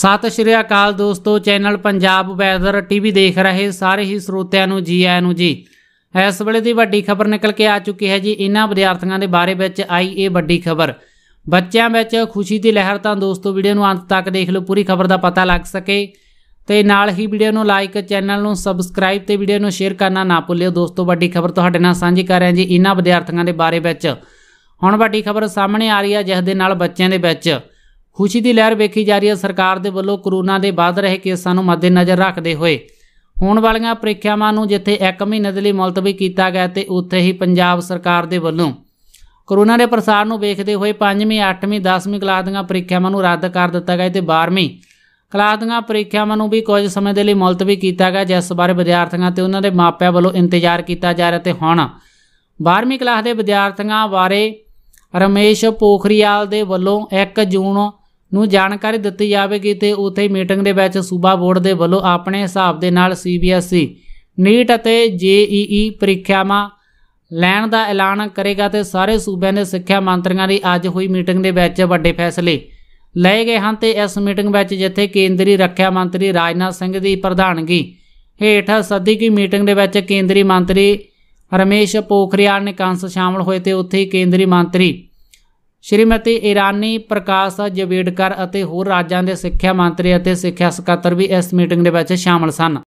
ਸਤਿ ਸ਼੍ਰੀ ਅਕਾਲ ਦੋਸਤੋ channel Punjab weather TV ਦੇਖ ਰਹੇ ਸਾਰੇ ਹੀ ਸਰੋਤਿਆਂ ਨੂੰ ਜੀ ਆਇਆਂ ਨੂੰ ਜੀ ਇਸ ਵੇਲੇ ਦੀ ਵੱਡੀ ਖਬਰ ਨਿਕਲ ਕੇ ਆ ਚੁੱਕੀ ਹੈ ਜੀ ਇਹਨਾਂ ਵਿਦਿਆਰਥੀਆਂ ਦੇ ਬਾਰੇ ਵਿੱਚ ਆਈ ਇਹ ਵੱਡੀ ਖਬਰ ਬੱਚਿਆਂ ਵਿੱਚ ਖੁਸ਼ੀ ਦੀ ਲਹਿਰ ਤਾਂ ਦੋਸਤੋ ਵੀਡੀਓ ਨੂੰ ਅੰਤ ਤੱਕ ਦੇਖ ਲਓ ਪੂਰੀ ਖਬਰ ਦਾ ਪਤਾ ਲੱਗ ਸਕੇ ਤੇ ਨਾਲ ਹੀ ਵੀਡੀਓ ਨੂੰ ਲਾਈਕ ਚੈਨਲ ਨੂੰ ਸਬਸਕ੍ਰਾਈਬ ਤੇ ਵੀਡੀਓ ਨੂੰ ਸ਼ੇਅਰ ਕਰਨਾ ਨਾ ਭੁੱਲਿਓ ਦੋਸਤੋ ਵੱਡੀ ਖਬਰ ਤੁਹਾਡੇ ਨਾਲ ਸਾਂਝੀ ਕਰ ਰਹੇ ਹਾਂ ਜੀ ਇਹਨਾਂ ਵਿਦਿਆਰਥੀਆਂ ਦੇ ਬਾਰੇ ਵਿੱਚ ਹੁਣ ਵੱਡੀ ਖਬਰ ਸਾਹਮਣੇ ਆ ਰਹੀ ਹੈ ਜਿਸ ਦੇ ਨਾਲ ਬੱਚਿਆਂ ਦੇ ਵਿੱਚ ਖੁਸ਼ੀ ਦੀ ਲਹਿਰ ਵੇਖੀ ਜਾ ਰਹੀ ਹੈ ਸਰਕਾਰ ਦੇ ਵੱਲੋਂ ਕਰੋਨਾ ਦੇ ਵੱਧ ਰਹੇ ਕੇਸਾਂ ਨੂੰ ਮੱਦੇਨਜ਼ਰ ਰੱਖਦੇ ਹੋਏ ਹੋਣ ਵਾਲੀਆਂ ਪ੍ਰੀਖਿਆਵਾਂ ਨੂੰ ਜਿੱਥੇ 1 ਮਹੀਨੇ ਦੇ ਲਈ ਮੁਲਤਵੀ ਕੀਤਾ ਗਿਆ ਤੇ ਉੱਥੇ ਹੀ ਪੰਜਾਬ ਸਰਕਾਰ ਦੇ ਵੱਲੋਂ ਕਰੋਨਾ ਦੇ ਪ੍ਰਸਾਰ ਨੂੰ ਵੇਖਦੇ ਹੋਏ 5ਵੀਂ 8ਵੀਂ 10ਵੀਂ ਕਲਾਸ ਦੀਆਂ ਪ੍ਰੀਖਿਆਵਾਂ ਨੂੰ ਰੱਦ ਕਰ ਦਿੱਤਾ ਗਿਆ ਤੇ 12ਵੀਂ ਕਲਾਸ ਦੀਆਂ ਪ੍ਰੀਖਿਆਵਾਂ ਨੂੰ ਵੀ ਕੁਝ ਸਮੇਂ ਦੇ ਲਈ ਮੁਲਤਵੀ ਕੀਤਾ ਗਿਆ ਜਿਸ ਬਾਰੇ ਵਿਦਿਆਰਥੀਆਂ ਤੇ ਉਹਨਾਂ ਦੇ ਮਾਪਿਆਂ ਵੱਲੋਂ ਇੰਤਜ਼ਾਰ ਕੀਤਾ ਜਾ ਰਿਹਾ ਤੇ ਹੁਣ 12ਵੀਂ ਕਲਾਸ ਦੇ ਵਿਦਿਆਰਥੀਆਂ ਬਾਰੇ ਰਮੇਸ਼ ਪੋਖਰੀਆਲ ਦੇ ਵੱਲੋਂ 1 ਜੂਨ ਨੂੰ ਜਾਣਕਾਰੀ ਦਿੱਤੀ ਜਾਵੇਗੀ ਤੇ ਉਥੇ ਮੀਟਿੰਗ ਦੇ ਵਿੱਚ ਸੂਬਾ ਬੋਰਡ ਦੇ ਵੱਲੋਂ ਆਪਣੇ ਹਿਸਾਬ ਦੇ ਨਾਲ ਸੀਬੀਐਸਈ e, ਨੀਟ ਅਤੇ ਜੀਈਈ e e ਪ੍ਰੀਖਿਆਵਾਂ ਲੈਣ ਦਾ ਐਲਾਨ ਕਰੇਗਾ ਤੇ ਸਾਰੇ ਸੂਬਿਆਂ ਦੇ ਸਿੱਖਿਆ ਮੰਤਰੀਆਂ ਦੀ ਅੱਜ ਹੋਈ ਮੀਟਿੰਗ ਦੇ ਵਿੱਚ ਵੱਡੇ ਫੈਸਲੇ ਲਏ ਗਏ ਹਨ ਤੇ ਇਸ ਮੀਟਿੰਗ ਵਿੱਚ ਜਿੱਥੇ ਕੇਂਦਰੀ ਰੱਖਿਆ ਮੰਤਰੀ ਰਾਜਨਾਥ ਸਿੰਘ ਦੀ ਪ੍ਰਧਾਨਗੀ ਹੇਠ ਸੱਦੀ ਕੀ ਮੀਟਿੰਗ ਦੇ ਵਿੱਚ ਕੇਂਦਰੀ ਮੰਤਰੀ ਰਮੇਸ਼ ਪੋਖਰੀਆਲ ਨੇ ਕੰਸ ਸ਼ਾਮਲ ਹੋਏ ਤੇ ਉੱਥੇ ਕੇਂਦਰੀ ਮੰਤਰੀ ਸ਼੍ਰੀਮਤੀ ਇਰਾਨੀ ਪ੍ਰਕਾਸ਼ ਜਵੇੜਕਰ ਅਤੇ ਹੋਰ ਰਾਜਾਂ ਦੇ ਸਿੱਖਿਆ ਮੰਤਰੀ ਅਤੇ ਸਿੱਖਿਆ ਸਕੱਤਰ ਵੀ ਇਸ ਮੀਟਿੰਗ ਦੇ ਵਿੱਚ ਸ਼ਾਮਲ ਸਨ